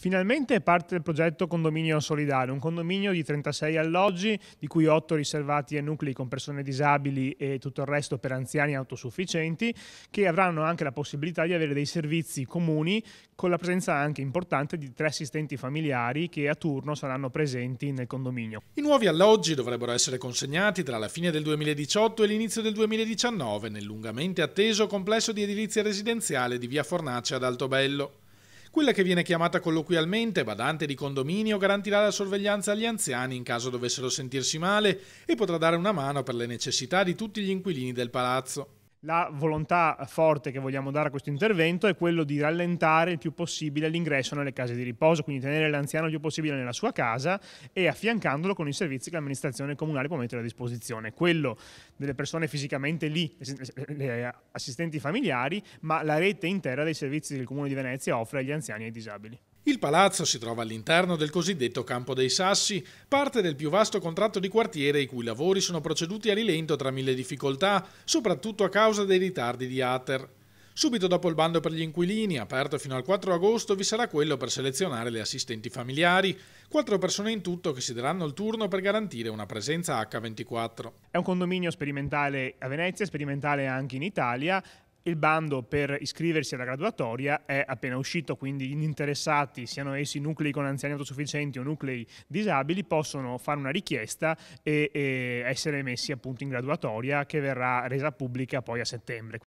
Finalmente parte il progetto Condominio Solidale, un condominio di 36 alloggi, di cui 8 riservati a nuclei con persone disabili e tutto il resto per anziani autosufficienti, che avranno anche la possibilità di avere dei servizi comuni con la presenza anche importante di tre assistenti familiari che a turno saranno presenti nel condominio. I nuovi alloggi dovrebbero essere consegnati tra la fine del 2018 e l'inizio del 2019 nel lungamente atteso complesso di edilizia residenziale di Via Fornace ad Altobello. Quella che viene chiamata colloquialmente badante di condominio garantirà la sorveglianza agli anziani in caso dovessero sentirsi male e potrà dare una mano per le necessità di tutti gli inquilini del palazzo. La volontà forte che vogliamo dare a questo intervento è quello di rallentare il più possibile l'ingresso nelle case di riposo, quindi tenere l'anziano il più possibile nella sua casa e affiancandolo con i servizi che l'amministrazione comunale può mettere a disposizione. Quello delle persone fisicamente lì, le assistenti familiari, ma la rete intera dei servizi che il Comune di Venezia offre agli anziani e ai disabili. Il palazzo si trova all'interno del cosiddetto Campo dei Sassi, parte del più vasto contratto di quartiere i cui lavori sono proceduti a rilento tra mille difficoltà, soprattutto a causa dei ritardi di Ater. Subito dopo il bando per gli inquilini, aperto fino al 4 agosto, vi sarà quello per selezionare le assistenti familiari, quattro persone in tutto che si daranno il turno per garantire una presenza H24. È un condominio sperimentale a Venezia, sperimentale anche in Italia, il bando per iscriversi alla graduatoria è appena uscito, quindi gli interessati, siano essi nuclei con anziani autosufficienti o nuclei disabili, possono fare una richiesta e, e essere messi appunto in graduatoria che verrà resa pubblica poi a settembre.